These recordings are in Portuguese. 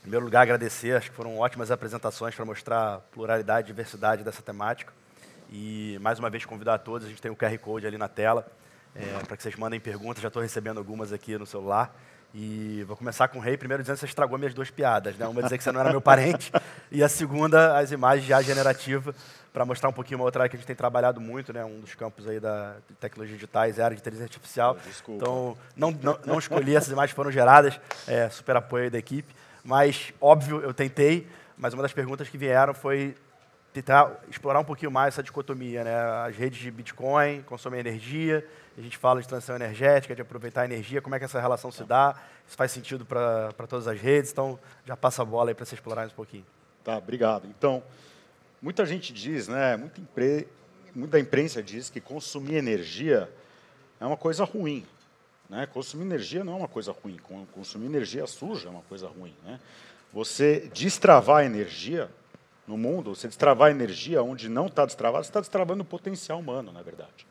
Em primeiro lugar, agradecer, acho que foram ótimas apresentações para mostrar a pluralidade e diversidade dessa temática. E, mais uma vez, convidar a todos, a gente tem o QR Code ali na tela, é, para que vocês mandem perguntas, já estou recebendo algumas aqui no celular. E vou começar com o rei, primeiro dizendo que você estragou minhas duas piadas. Né? Uma dizer que você não era meu parente, e a segunda, as imagens já generativa, para mostrar um pouquinho uma outra área que a gente tem trabalhado muito, né? um dos campos aí da tecnologia digitais é a área de inteligência artificial. Desculpa. Então, não, não, não escolhi, essas imagens foram geradas, é, super apoio da equipe. Mas, óbvio, eu tentei, mas uma das perguntas que vieram foi tentar explorar um pouquinho mais essa dicotomia, né? As redes de Bitcoin consomem energia, a gente fala de transição energética, de aproveitar a energia, como é que essa relação se dá, isso faz sentido para todas as redes, então já passa a bola aí para você explorar um pouquinho. Tá, obrigado. Então, muita gente diz, né, muita, impre... muita imprensa diz que consumir energia é uma coisa ruim, né? Consumir energia não é uma coisa ruim, consumir energia suja é uma coisa ruim. Né? Você destravar a energia no mundo, você destravar a energia onde não está destravado, você está destravando o potencial humano, na verdade.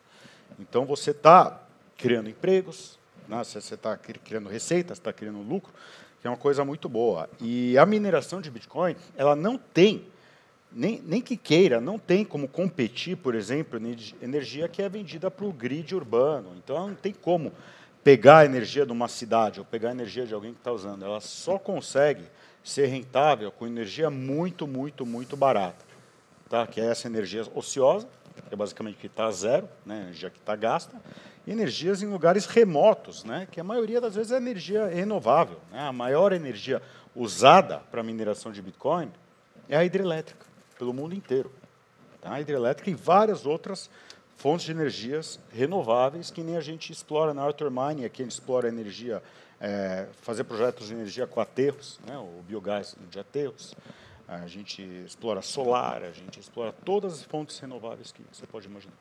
Então você está criando empregos, né? você está criando receitas, está criando lucro, que é uma coisa muito boa. E a mineração de Bitcoin, ela não tem, nem, nem que queira, não tem como competir, por exemplo, energia que é vendida para o grid urbano. Então, ela não tem como pegar a energia de uma cidade ou pegar a energia de alguém que está usando. Ela só consegue ser rentável com energia muito, muito, muito barata. Tá? Que é essa energia ociosa, que é basicamente que está a zero, né? energia que está gasta, e energias em lugares remotos, né? que a maioria das vezes é energia renovável. Né? A maior energia usada para mineração de Bitcoin é a hidrelétrica, pelo mundo inteiro. Tá? A hidrelétrica e várias outras fontes de energias renováveis, que nem a gente explora na Arthur Mining, aqui a gente explora energia, é, fazer projetos de energia com aterros, né, o biogás de aterros, a gente explora solar, a gente explora todas as fontes renováveis que você pode imaginar.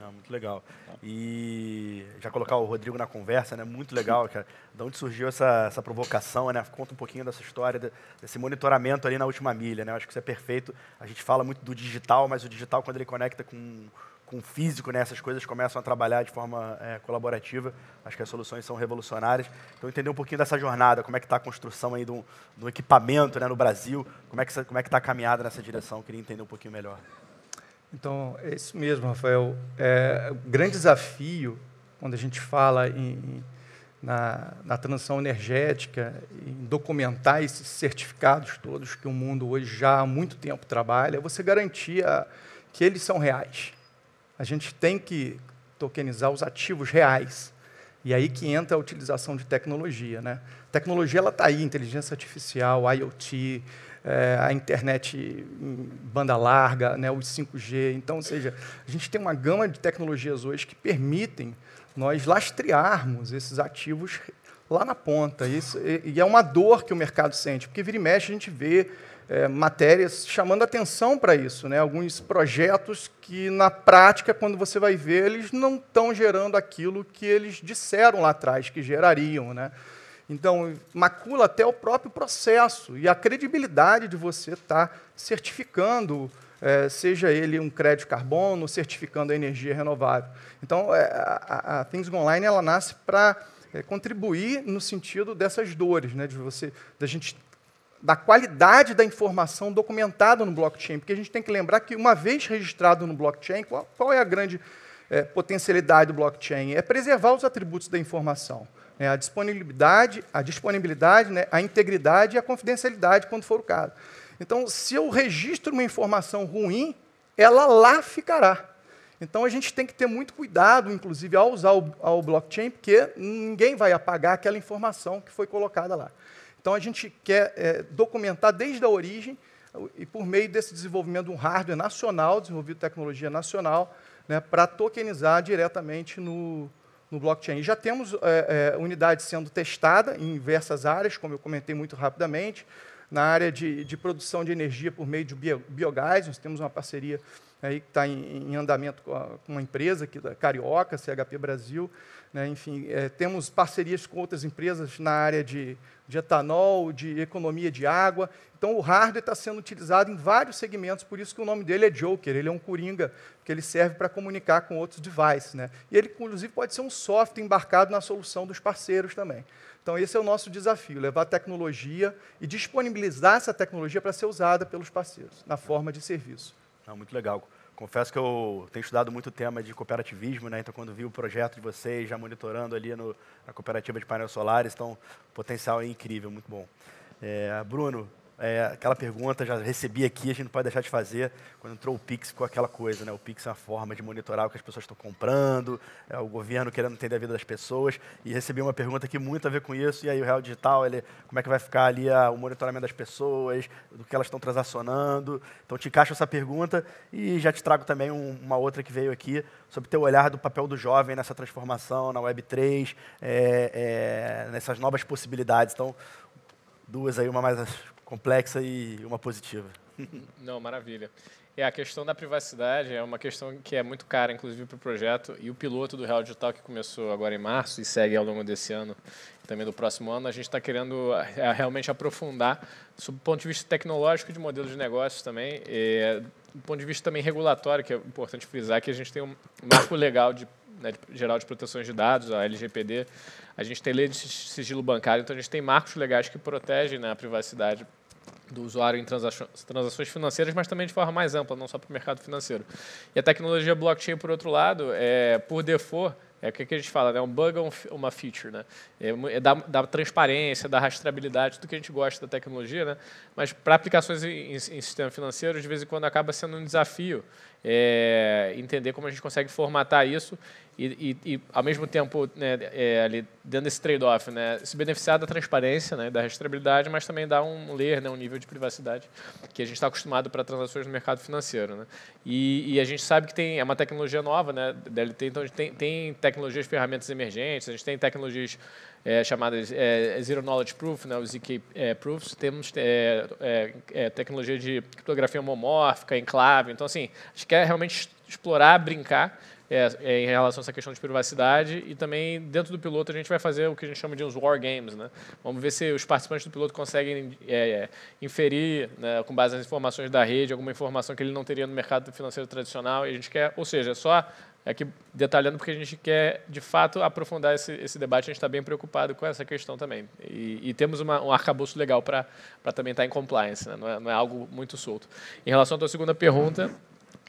Ah, muito legal. E já colocar o Rodrigo na conversa, né? Muito legal, cara. De onde surgiu essa, essa provocação, né? Conta um pouquinho dessa história, desse monitoramento ali na última milha, né? acho que isso é perfeito. A gente fala muito do digital, mas o digital, quando ele conecta com com físico, né? essas coisas começam a trabalhar de forma é, colaborativa. Acho que as soluções são revolucionárias. Então, entender um pouquinho dessa jornada, como é que está a construção aí do, do equipamento né, no Brasil, como é que como é está a caminhada nessa direção, queria entender um pouquinho melhor. Então, é isso mesmo, Rafael. É, o grande desafio, quando a gente fala em, na, na transição energética, em documentar esses certificados todos que o mundo hoje já há muito tempo trabalha, é você garantir a, que eles são reais a gente tem que tokenizar os ativos reais. E aí que entra a utilização de tecnologia. Né? A tecnologia está aí, inteligência artificial, IoT, é, eh, a internet banda larga, né, os 5G. Então, ou seja, a gente tem uma gama de tecnologias hoje que permitem nós lastrearmos esses ativos lá na ponta. Isso, e, e é uma dor que o mercado sente, porque vira e mexe a gente vê é, matérias chamando atenção para isso, né? alguns projetos que, na prática, quando você vai ver, eles não estão gerando aquilo que eles disseram lá atrás que gerariam. Né? Então, macula até o próprio processo e a credibilidade de você estar tá certificando, é, seja ele um crédito carbono, certificando a energia renovável. Então, é, a, a Things Online ela nasce para é, contribuir no sentido dessas dores, né? de você, da gente da qualidade da informação documentada no blockchain, porque a gente tem que lembrar que, uma vez registrado no blockchain, qual, qual é a grande é, potencialidade do blockchain? É preservar os atributos da informação. Né? a disponibilidade, a, disponibilidade né? a integridade e a confidencialidade, quando for o caso. Então, se eu registro uma informação ruim, ela lá ficará. Então, a gente tem que ter muito cuidado, inclusive, ao usar o ao blockchain, porque ninguém vai apagar aquela informação que foi colocada lá. Então, a gente quer é, documentar desde a origem e por meio desse desenvolvimento de um hardware nacional, desenvolvido tecnologia nacional, né, para tokenizar diretamente no, no blockchain. E já temos é, é, unidades sendo testada em diversas áreas, como eu comentei muito rapidamente, na área de, de produção de energia por meio de biogás, nós temos uma parceria aí que está em, em, andamento com, a, com uma empresa aqui da Carioca, CHP Brasil, né? Enfim, é, temos parcerias com outras empresas na área de, de etanol, de economia de água. Então, o hardware está sendo utilizado em vários segmentos, por isso que o nome dele é Joker, ele é um coringa, porque ele serve para comunicar com outros devices. Né? E ele, inclusive, pode ser um software embarcado na solução dos parceiros também. Então, esse é o nosso desafio, levar tecnologia e disponibilizar essa tecnologia para ser usada pelos parceiros, na forma de serviço. Ah, muito legal. Confesso que eu tenho estudado muito o tema de cooperativismo, né? então quando vi o projeto de vocês, já monitorando ali no, na cooperativa de painéis solares, então potencial é incrível, muito bom. É, Bruno, é, aquela pergunta já recebi aqui, a gente não pode deixar de fazer. Quando entrou o Pix, com aquela coisa, né? O Pix é uma forma de monitorar o que as pessoas estão comprando, é, o governo querendo entender a vida das pessoas. E recebi uma pergunta que muito a ver com isso. E aí o Real Digital, ele, como é que vai ficar ali a, ah, o monitoramento das pessoas, do que elas estão transacionando? Então te encaixo essa pergunta e já te trago também um, uma outra que veio aqui sobre teu olhar do papel do jovem nessa transformação na Web3, é, é, nessas novas possibilidades. Então, duas aí, uma mais complexa e uma positiva. Não, maravilha. É, a questão da privacidade é uma questão que é muito cara, inclusive, para o projeto. E o piloto do Real Digital, que começou agora em março e segue ao longo desse ano e também do próximo ano, a gente está querendo é, realmente aprofundar, sob o ponto de vista tecnológico, de modelo de negócios também, e, do ponto de vista também regulatório, que é importante frisar que a gente tem um marco legal de né, geral de proteções de dados, a LGPD, a gente tem lei de sigilo bancário, então a gente tem marcos legais que protegem né, a privacidade do usuário em transações financeiras, mas também de forma mais ampla, não só para o mercado financeiro. E a tecnologia blockchain, por outro lado, é, por default, é o que a gente fala, né? um bug ou uma feature. Né? É da, é, da, transparência, da rastreabilidade, tudo que a gente gosta da tecnologia, né? mas para aplicações em, em, sistema financeiro, de vez em quando acaba sendo um desafio é, entender como a gente consegue formatar isso e, e, e ao mesmo tempo, né, é, ali dentro desse trade-off, né, se beneficiar da transparência, né, da rastreabilidade, mas também dar um layer, né, um nível de privacidade que a gente está acostumado para transações no mercado financeiro. Né? E, e, a gente sabe que tem, é uma tecnologia nova, né, DLT, então a gente tem, tem tecnologias, ferramentas emergentes, a gente tem tecnologias é, chamadas é, Zero Knowledge Proof, né, os ZK é, Proofs, temos é, é, é, tecnologia de criptografia homomórfica, enclave. Então, assim, a gente quer realmente explorar, brincar em relação a essa questão de privacidade e também dentro do piloto a gente vai fazer o que a gente chama de uns war games, né? Vamos ver se os participantes do piloto conseguem inferir, né, com base nas informações da rede, alguma informação que ele não teria no mercado financeiro tradicional. E a gente quer, ou seja, só Aqui é detalhando porque a gente quer, de fato, aprofundar esse, esse debate, a gente está bem preocupado com essa questão também. E, e temos uma, um arcabouço legal para também estar tá em compliance, né? não, é, não, é, algo muito solto. Em relação à tua segunda pergunta,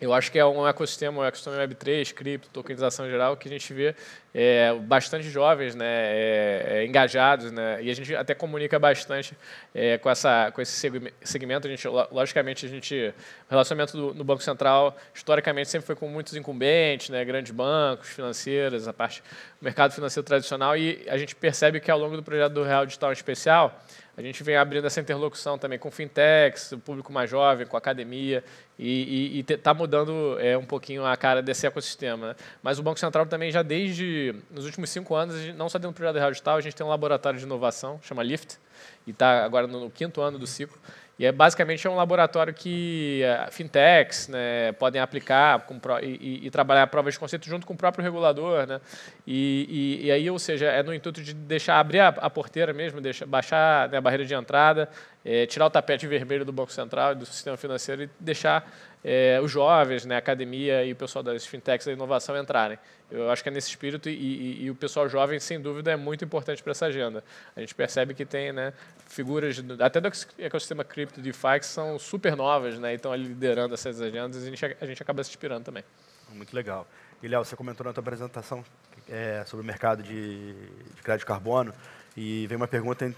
eu acho que é um ecossistema, um ecossistema Web3, cripto, tokenização geral, que a gente vê é, bastante jovens né, é, é, engajados, né, e a gente até comunica bastante é, com, essa, com esse segmento. A gente, logicamente, a gente, o relacionamento do, no Banco Central, historicamente, sempre foi com muitos incumbentes, né, grandes bancos, financeiras, a parte do mercado financeiro tradicional, e a gente percebe que ao longo do projeto do Real Digital em especial, a gente vem abrindo essa interlocução também com fintechs, o público mais jovem, com a academia, e está mudando é, um pouquinho a cara desse ecossistema. Né? Mas o Banco Central também já desde nos últimos cinco anos, não só dentro do projeto real digital, a gente tem um laboratório de inovação, chama Lift, e está agora no, no quinto ano do ciclo. E é basicamente é um laboratório que eh, fintechs né, podem aplicar pro, e, e, trabalhar a prova de conceito junto com o próprio regulador. Né? E, e, e aí, ou seja, é no intuito de deixar abrir a, a porteira mesmo, deixar, baixar né, a barreira de entrada, é, tirar o tapete vermelho do Banco Central e do sistema financeiro e deixar é, os jovens, né, a academia e o pessoal das fintechs da inovação entrarem. Eu acho que é nesse espírito e, e, e o pessoal jovem, sem dúvida, é muito importante para essa agenda. A gente percebe que tem né, figuras, até do ecossistema cripto de DeFi, que são super novas né, e estão liderando essas agendas e a gente, a gente acaba se inspirando também. Muito legal. Guilherme, você comentou na sua apresentação é, sobre o mercado de, de crédito carbono e vem uma pergunta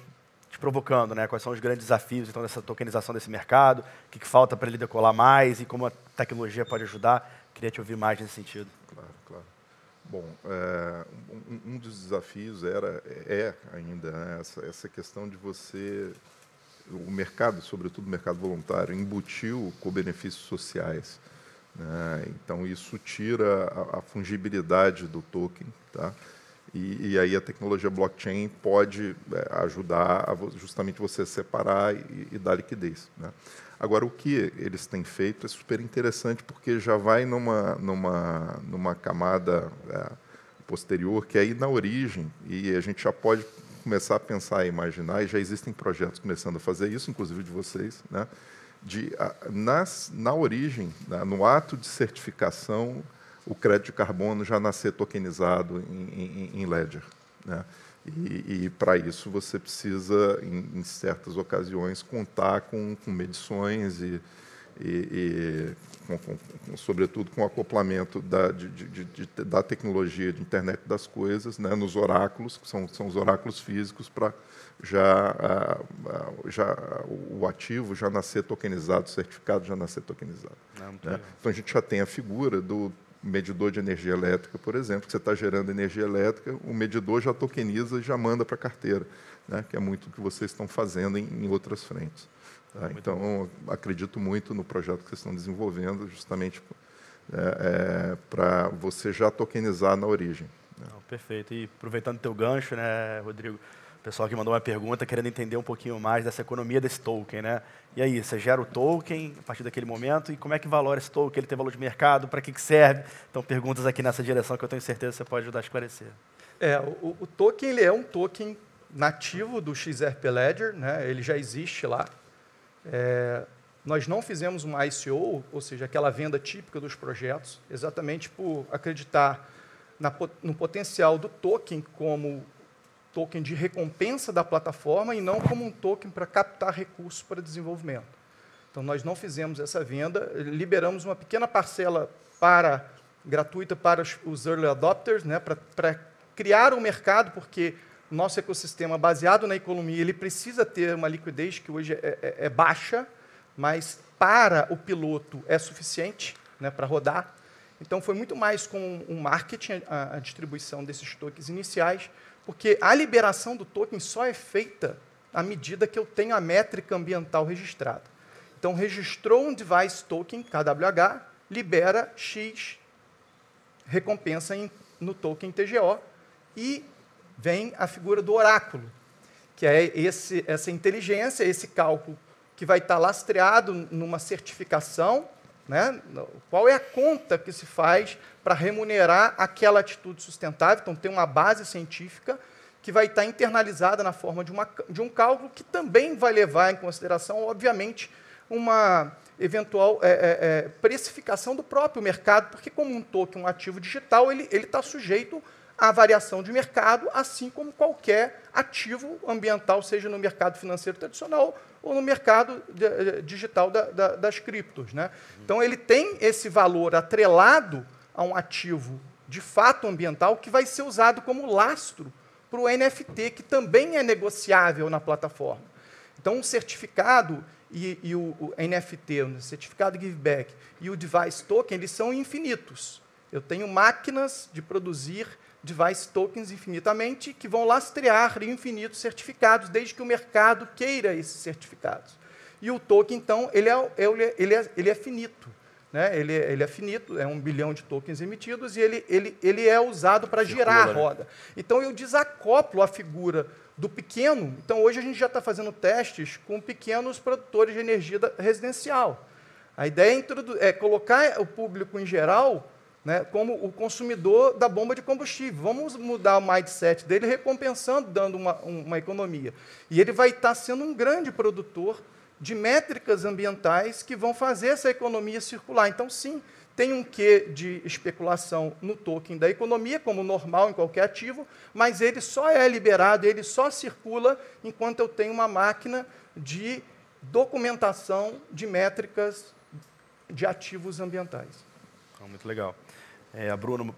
te provocando, né? Quais são os grandes desafios então dessa tokenização desse mercado? O que, que falta para ele decolar mais e como a tecnologia pode ajudar? Queria te ouvir mais nesse sentido. Bom, é, um, dos desafios era, é ainda né, essa, essa questão de você. O mercado, sobretudo o mercado voluntário, embutiu com benefícios sociais. Né, então, isso tira a, a, fungibilidade do token. Tá? E, e, aí a tecnologia blockchain pode é, ajudar a, justamente você separar e, e dar liquidez. Né? Agora, o que eles têm feito é super interessante, porque já vai numa, numa, numa camada é, posterior, que é aí na origem, e a gente já pode começar a pensar e imaginar, e já existem projetos começando a fazer isso, inclusive de vocês, né? de, a, nas, na origem, né? no ato de certificação, o crédito de carbono já nascer tokenizado em, em, em ledger. Né? E, e para isso você precisa, em, em, certas ocasiões, contar com, com medições e, e, e com, com, sobretudo, com o acoplamento da, de, de, de, da tecnologia de internet das coisas né, nos oráculos, que são, são os oráculos físicos, para já, já o ativo já nascer tokenizado, o certificado já nascer tokenizado. Não, ah, né? Então a gente já tem a figura do medidor de energia elétrica, por exemplo, que você está gerando energia elétrica, o medidor já tokeniza e já manda para a carteira, né? que é muito o que vocês estão fazendo em, em outras frentes. Tá? Então, acredito muito no projeto que vocês estão desenvolvendo, justamente é, é, para você já tokenizar na origem. Né? Não, perfeito. E aproveitando o teu gancho, né, Rodrigo, pessoal que mandou uma pergunta querendo entender um pouquinho mais dessa economia desse token, né? E aí, você gera o token a partir daquele momento e como é que valora esse token? Ele tem valor de mercado? Para que, que serve? Então, perguntas aqui nessa direção que eu tenho certeza que você pode ajudar a esclarecer. É, o, o token ele é um token nativo do XRP Ledger, né? Ele já existe lá. É, nós não fizemos uma ICO, ou seja, aquela venda típica dos projetos, exatamente por acreditar na, no potencial do token como token de recompensa da plataforma e não como um token para captar recursos para desenvolvimento. Então, nós não fizemos essa venda, liberamos uma pequena parcela para gratuita para os early adopters, né, para, para criar o um mercado, porque nosso ecossistema baseado na economia ele precisa ter uma liquidez que hoje é, é, é baixa, mas para o piloto é suficiente né, para rodar. Então, foi muito mais com o marketing a, a distribuição desses tokens iniciais, porque a liberação do token só é feita à medida que eu tenho a métrica ambiental registrada. Então, registrou um device token, KWH, libera X recompensa em, no token TGO e vem a figura do oráculo, que é esse, essa inteligência, esse cálculo que vai estar lastreado numa certificação né? Qual é a conta que se faz para remunerar aquela atitude sustentável? Então, tem uma base científica que vai estar internalizada na forma de, uma, de um cálculo que também vai levar em consideração, obviamente, uma eventual é, é, é precificação do próprio mercado, porque, como um token, um ativo digital, ele está sujeito a variação de mercado, assim como qualquer ativo ambiental, seja no mercado financeiro tradicional ou no mercado de, eh, eh, digital da, da, das criptos. Né? Então, ele tem esse valor atrelado a um ativo de fato ambiental que vai ser usado como lastro para o NFT, que também é negociável na plataforma. Então, o certificado e, e o, o, NFT, o certificado Giveback, e o Device Token, eles são infinitos. Eu tenho máquinas de produzir device tokens infinitamente, que vão lastrear infinitos certificados, desde que o mercado queira esses certificados. E o token, então, ele é, é ele é, ele é finito. Né? Ele, é, ele, é finito, é um bilhão de tokens emitidos e ele, ele, ele é usado para girar a né? roda. Então eu desacoplo a figura do pequeno. Então hoje a gente já está fazendo testes com pequenos produtores de energia residencial. A ideia é, é colocar o público em geral né, como o consumidor da bomba de combustível. Vamos mudar o mindset dele, recompensando, dando uma, uma economia. E ele vai estar sendo um grande produtor de métricas ambientais que vão fazer essa economia circular. Então, sim, tem um quê de especulação no token da economia, como normal em qualquer ativo, mas ele só é liberado, ele só circula enquanto eu tenho uma máquina de documentação de métricas de ativos ambientais. Então, muito legal. É, a Bruno,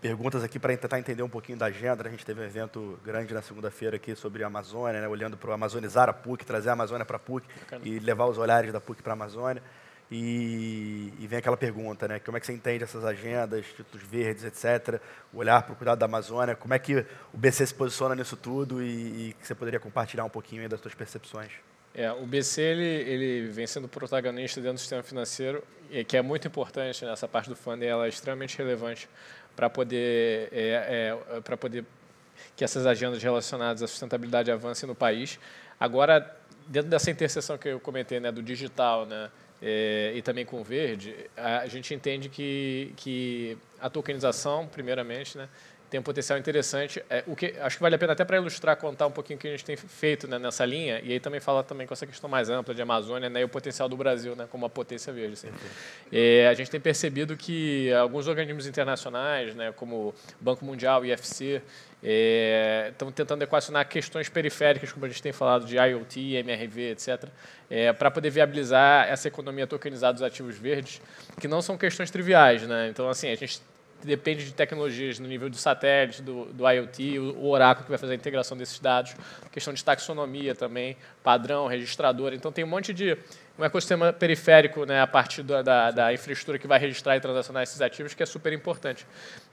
perguntas aqui para tentar entender um pouquinho da agenda. Né? A gente teve um evento grande na segunda-feira aqui sobre a Amazônia, né? olhando para o amazonizar a PUC, trazer a Amazônia para a PUC Bacana. e levar os olhares da PUC para a Amazônia. E, e, vem aquela pergunta, né? Como é que você entende essas agendas, títulos verdes, etc., o olhar para o cuidado da Amazônia, como é que o BC se posiciona nisso tudo e, e você poderia compartilhar um pouquinho das suas percepções? É, o BC ele, ele vem sendo protagonista dentro do sistema financeiro, que é muito importante nessa parte do fundo, e ela é extremamente relevante para poder, é, é, para poder que essas agendas relacionadas à sustentabilidade avancem no país. Agora, dentro dessa interseção que eu comentei, né, do digital, né, é, e também com o verde, a gente entende que, que a tokenização, primeiramente, né, tem um potencial interessante. É, o que acho que vale a pena até para ilustrar, contar um pouquinho o que a gente tem feito né, nessa linha e aí também falar também com essa questão mais ampla de Amazônia né, e o potencial do Brasil né, como uma potência verde. Assim. É, a gente tem percebido que alguns organismos internacionais, né, como Banco Mundial, IFC, estão é, tentando equacionar questões periféricas, como a gente tem falado, de IoT, MRV, etc., é, para poder viabilizar essa economia tokenizada dos ativos verdes, que não são questões triviais. Né? Então, assim, a gente depende de tecnologias no nível do satélite, do, do IoT, o, o Oracle que vai fazer a integração desses dados, questão de taxonomia também, padrão, registrador. Então, tem um monte de um ecossistema periférico né, a partir da, da, da, infraestrutura que vai registrar e transacionar esses ativos, que é super importante.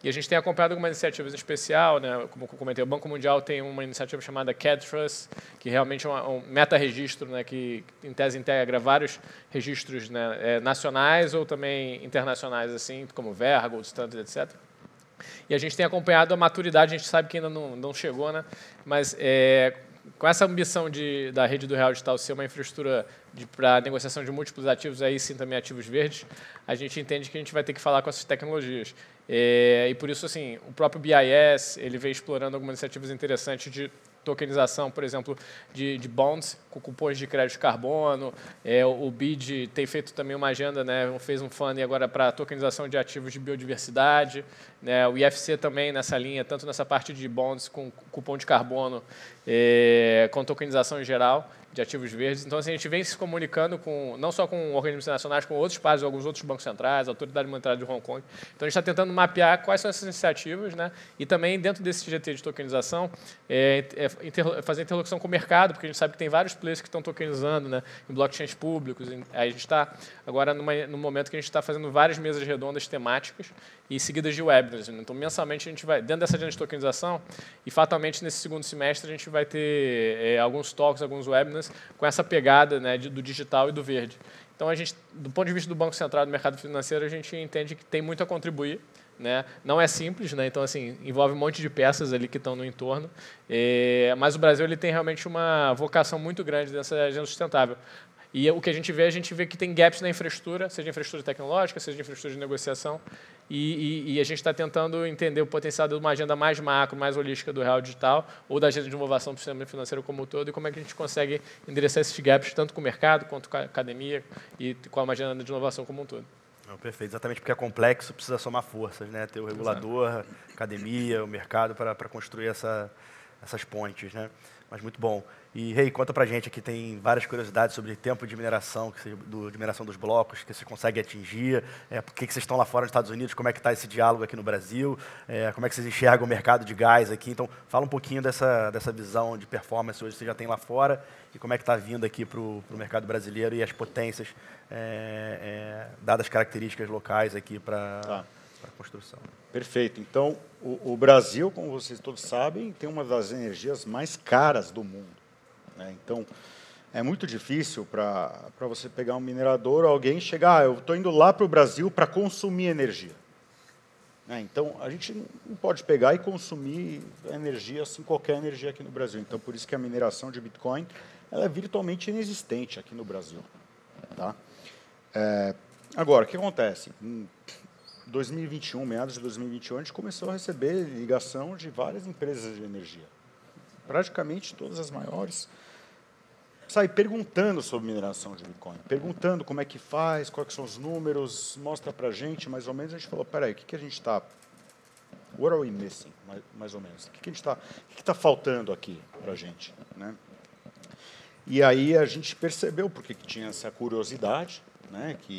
E a gente tem acompanhado algumas iniciativas em especial, né, como comentei, o Banco Mundial tem uma iniciativa chamada CADTrust, que realmente é um, um meta-registro, né, que em tese integra vários registros né, é, nacionais ou também internacionais, assim como Verra, Gold Standard, etc. E a gente tem acompanhado a maturidade, a gente sabe que ainda não, não chegou, né? mas é, com essa ambição de, da rede do Real Digital ser uma infraestrutura para negociação de múltiplos ativos, aí sim também ativos verdes, a gente entende que a gente vai ter que falar com essas tecnologias. É, e por isso, assim, o próprio BIS ele vem explorando algumas iniciativas interessantes de tokenização, por exemplo, de, de bonds com cupons de crédito de carbono. É, o BID tem feito também uma agenda, né, fez um fundo agora para tokenização de ativos de biodiversidade. É, o IFC também nessa linha, tanto nessa parte de bonds com cupom de carbono, é, com tokenização em geral de ativos verdes. Então, assim, a gente vem se comunicando com, não só com organismos internacionais, com outros países, alguns outros bancos centrais, Autoridade Monetária de Hong Kong. Então, a gente está tentando mapear quais são essas iniciativas, né? E também, dentro desse GT de tokenização, é, é, inter, fazer interlocução com o mercado, porque a gente sabe que tem vários players que estão tokenizando, né? Em blockchains públicos. Em, aí a gente está agora numa, num momento que a gente está fazendo várias mesas redondas temáticas e seguidas de webinars. Então, mensalmente, a gente vai, dentro dessa agenda de tokenização, e fatalmente nesse segundo semestre, a gente vai ter é, alguns toques, alguns webinars, com essa pegada né, de, do digital e do verde. Então, a gente, do ponto de vista do Banco Central do mercado financeiro, a gente entende que tem muito a contribuir. Né? Não é simples, né? então assim envolve um monte de peças ali que estão no entorno. É, mas o Brasil ele tem realmente uma vocação muito grande nessa agenda sustentável, e o que a gente vê, a gente vê que tem gaps na infraestrutura, seja infraestrutura tecnológica, seja infraestrutura de negociação, e, e, e a gente está tentando entender o potencial de uma agenda mais macro, mais holística do real digital, ou da agenda de inovação do sistema financeiro como um todo, e como é que a gente consegue endereçar esses gaps, tanto com o mercado, quanto com a academia, e com a agenda de inovação como um todo. Não, perfeito, exatamente porque é complexo, precisa somar forças, né? ter o regulador, a academia, o mercado, para construir essa, essas pontes. Né? Mas muito bom. E, Rei, hey, conta pra gente aqui, tem várias curiosidades sobre tempo de mineração, do, de mineração dos blocos, que você consegue atingir, é, por que vocês estão lá fora nos Estados Unidos, como é que está esse diálogo aqui no Brasil, é, como é que vocês enxergam o mercado de gás aqui. Então, fala um pouquinho dessa, dessa visão de performance hoje que você já tem lá fora e como é que está vindo aqui para o mercado brasileiro e as potências, é, é dadas as características locais aqui para... Tá. a construção. Perfeito. Então, o, o, Brasil, como vocês todos sabem, tem uma das energias mais caras do mundo. Né? Então, é muito difícil para você pegar um minerador ou alguém chegar, ah, eu estou indo lá para o Brasil para consumir energia. Né? Então, a gente não pode pegar e consumir energia, assim, qualquer energia aqui no Brasil. Então, por isso que a mineração de Bitcoin ela é virtualmente inexistente aqui no Brasil. Tá? É, agora, o que acontece? Em 2021, meados de 2021, a gente começou a receber ligação de várias empresas de energia. Praticamente todas as maiores sai perguntando sobre mineração de Bitcoin, perguntando como é que faz, quais são os números, mostra para gente, mais ou menos. A gente falou, peraí, o que, que a gente está... What are we missing, mais, mais ou menos? O que, que a gente está... O que está faltando aqui para a gente, né? E aí a gente percebeu porque que tinha essa curiosidade, né, que,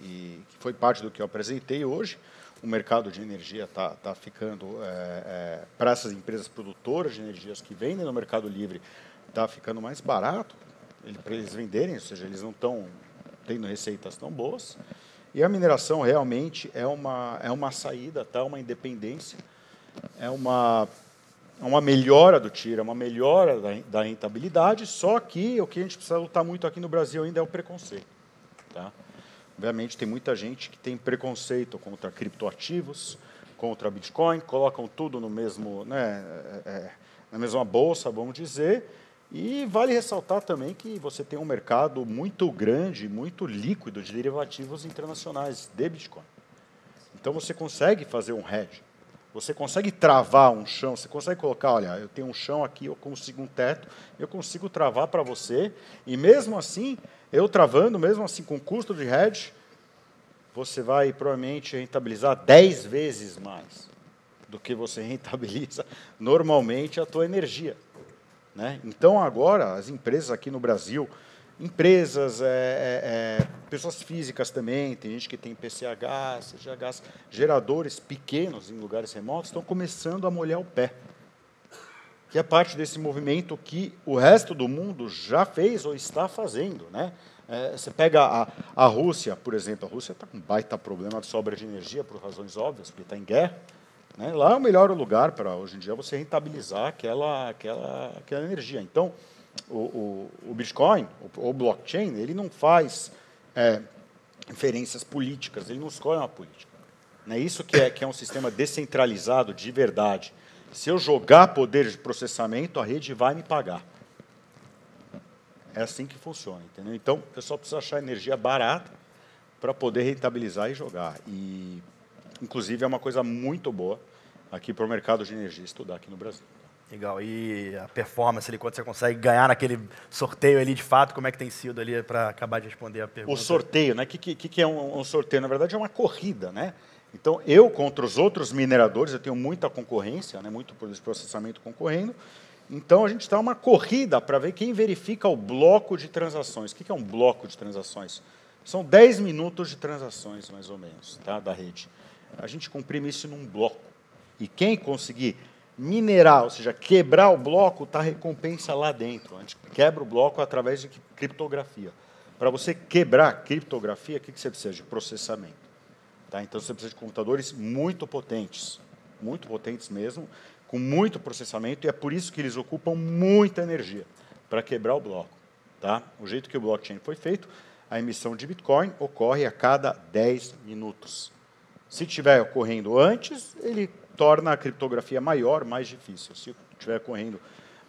e, que foi parte do que eu apresentei hoje. O mercado de energia está tá ficando, é, eh, é, eh, para essas empresas produtoras de energias que vendem no Mercado Livre, está ficando mais barato, para eles venderem, ou seja, eles não estão tendo receitas tão boas. E a mineração realmente é uma, é uma saída, tá? uma independência, é uma, é uma melhora do tiro, é uma melhora da, da rentabilidade, só que o que a gente precisa lutar muito aqui no Brasil ainda é o preconceito. Tá? Obviamente, tem muita gente que tem preconceito contra criptoativos, contra Bitcoin, colocam tudo no mesmo, né, é, é na mesma bolsa, vamos dizer, e vale ressaltar também que você tem um mercado muito grande, muito líquido de derivativos internacionais de Bitcoin. Então você consegue fazer um hedge, você consegue travar um chão, você consegue colocar, olha, eu tenho um chão aqui, eu consigo um teto, eu consigo travar para você, e mesmo assim, eu travando, mesmo assim com custo de hedge, você vai provavelmente rentabilizar 10 vezes mais do que você rentabiliza normalmente a tua energia. Né? Então, agora, as empresas aqui no Brasil, empresas, é, é, é pessoas físicas também, tem gente que tem PCH, CGH, geradores pequenos em lugares remotos, estão começando a molhar o pé. Que é parte desse movimento que o resto do mundo já fez ou está fazendo. Né? É, você pega a, a Rússia, por exemplo, a Rússia está com um baita problema de sobra de energia por razões óbvias, porque está em guerra né? Lá é o melhor lugar para, hoje em dia, você rentabilizar aquela, aquela, aquela energia. Então, o, o, o Bitcoin, o, o, blockchain, ele não faz é, inferências políticas, ele não escolhe uma política. Né? Isso que é, que é um sistema descentralizado de verdade. Se eu jogar poder de processamento, a rede vai me pagar. É assim que funciona, entendeu? Então, o pessoal precisa achar energia barata para poder rentabilizar e jogar. E, inclusive, é uma coisa muito boa aqui para o mercado de energia estudar aqui no Brasil. Tá? Legal. E a performance ali, quando você consegue ganhar naquele sorteio ali, de fato, como é que tem sido ali para acabar de responder a pergunta? O sorteio, né? O que, que, que é um, um, sorteio? Na verdade, é uma corrida, né? Então, eu contra os outros mineradores, eu tenho muita concorrência, né? muito processamento concorrendo. Então, a gente está uma corrida para ver quem verifica o bloco de transações. O que, que é um bloco de transações? São 10 minutos de transações, mais ou menos, tá? da rede. A gente comprime isso num bloco. E quem conseguir minerar, ou seja, quebrar o bloco, está recompensa lá dentro. A gente quebra o bloco através de criptografia. Para você quebrar criptografia, o que, que você precisa? De processamento. Tá? Então você precisa de computadores muito potentes, muito potentes mesmo, com muito processamento, e é por isso que eles ocupam muita energia para quebrar o bloco. Tá? O jeito que o blockchain foi feito, a emissão de Bitcoin ocorre a cada 10 minutos. Se estiver ocorrendo antes, ele torna a criptografia maior mais difícil. Se estiver correndo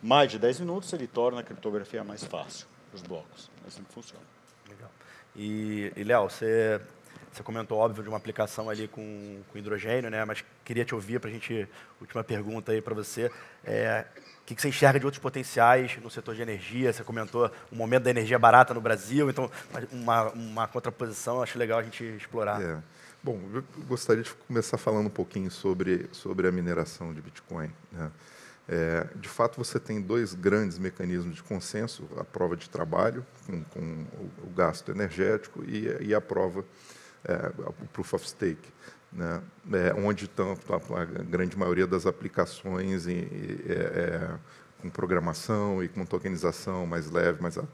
mais de 10 minutos, ele torna a criptografia mais fácil, os blocos. É assim que funciona. Legal. E, e Léo, você, você comentou, óbvio, de uma aplicação ali com, com hidrogênio, né? mas queria te ouvir para a gente, última pergunta aí para você. É, o que, você enxerga de outros potenciais no setor de energia? Você comentou o momento da energia barata no Brasil, então uma, uma contraposição, acho legal a gente explorar. É. Bom, eu gostaria de começar falando um pouquinho sobre, sobre a mineração de Bitcoin. Né? É, de fato, você tem dois grandes mecanismos de consenso: a prova de trabalho, com, com o, gasto energético, e, e a prova, é, o proof of stake, né? é, onde estão a, grande maioria das aplicações em, em, é, é, com programação e com tokenização mais leve, mais. A,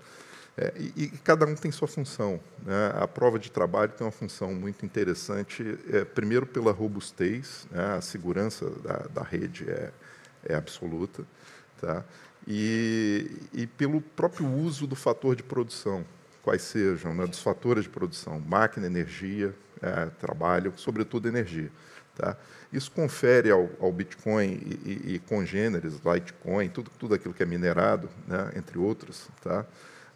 é, e, e, cada um tem sua função. Né? A prova de trabalho tem uma função muito interessante, é, primeiro pela robustez, né? a segurança da, da rede é, é absoluta, tá? E, e, pelo próprio uso do fator de produção, quais sejam, né? dos fatores de produção, máquina, energia, é, trabalho, sobretudo energia. Tá? Isso confere ao, ao Bitcoin e, e, e congêneres, Litecoin, tudo, tudo aquilo que é minerado, né? entre outros, tá?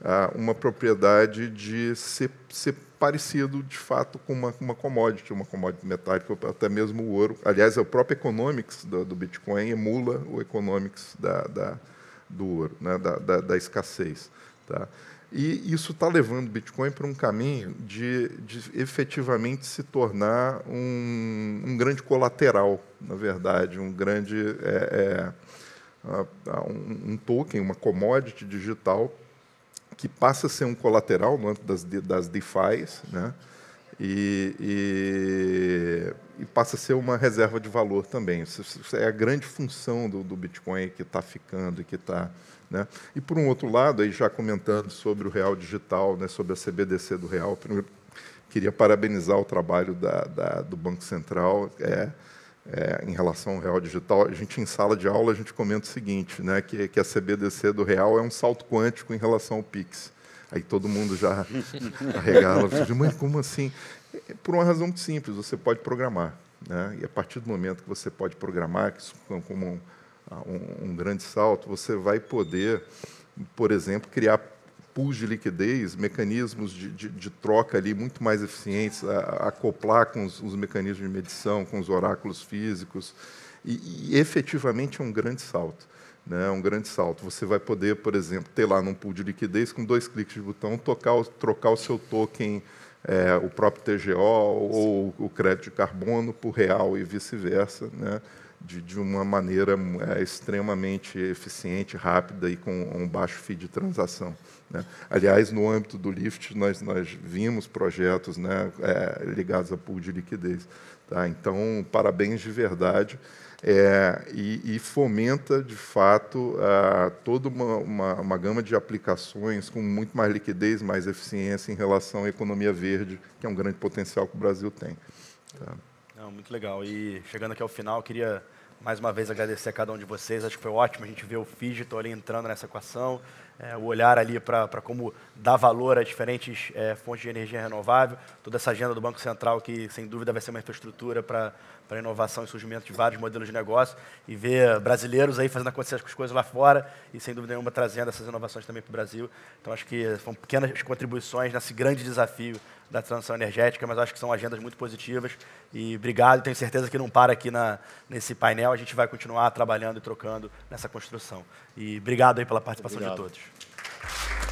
ah, uma propriedade de ser, ser, parecido, de fato, com uma, uma commodity, uma commodity metálica, até mesmo o ouro. Aliás, é o próprio economics do, do Bitcoin emula o economics da, da do ouro, né, da, da, da, escassez. Tá? E isso está levando o Bitcoin para um caminho de, de efetivamente se tornar um, um, grande colateral, na verdade, um grande é, é, um, um token, uma commodity digital que passa a ser um colateral no âmbito das, das DeFi's, né? E, e, e, passa a ser uma reserva de valor também. Isso, é a grande função do, do Bitcoin que está ficando, que está... Né? E, por um outro lado, aí já comentando sobre o real digital, né, sobre a CBDC do real, primeiro, queria parabenizar o trabalho da, da, do Banco Central. É, é, em relação ao real digital, a gente em sala de aula a gente comenta o seguinte, né, que, que a CBDC do real é um salto quântico em relação ao Pix. Aí todo mundo já arregala, diz, mas como assim? É, por uma razão muito simples, você pode programar. Né? E a partir do momento que você pode programar, que isso como um, ah, um, um grande salto, você vai poder, por exemplo, criar pools de liquidez, mecanismos de, de, de troca ali muito mais eficientes, a, a acoplar com os, os, mecanismos de medição, com os oráculos físicos, e, e efetivamente é um grande salto. Né, é um grande salto. Você vai poder, por exemplo, ter lá num pool de liquidez, com dois cliques de botão, tocar, trocar o seu token, é, o próprio TGO ou o crédito de carbono por real e vice-versa, né, de, de, uma maneira é, extremamente eficiente, rápida e com um baixo fee de transação. Né? Aliás, no âmbito do LIFT, nós, nós vimos projetos né, é, ligados a pool de liquidez. Tá? Então, parabéns de verdade. É, e, e, fomenta, de fato, toda uma, uma, uma, gama de aplicações com muito mais liquidez, mais eficiência em relação à economia verde, que é um grande potencial que o Brasil tem. Tá? Não, muito legal. E chegando aqui ao final, queria mais uma vez agradecer a cada um de vocês. Acho que foi ótimo a gente ver o Fígito ali entrando nessa equação, é, o olhar ali para como dar valor a diferentes é, fontes de energia renovável, toda essa agenda do Banco Central, que sem dúvida vai ser uma infraestrutura para inovação e surgimento de vários modelos de negócio, e ver brasileiros aí fazendo acontecer as coisas lá fora e, sem dúvida nenhuma, trazendo essas inovações também para o Brasil. Então, acho que são pequenas contribuições nesse grande desafio da transição energética, mas acho que são agendas muito positivas. E obrigado, tenho certeza que não para aqui na, nesse painel, a gente vai continuar trabalhando e trocando nessa construção. E obrigado aí pela participação obrigado. de todos.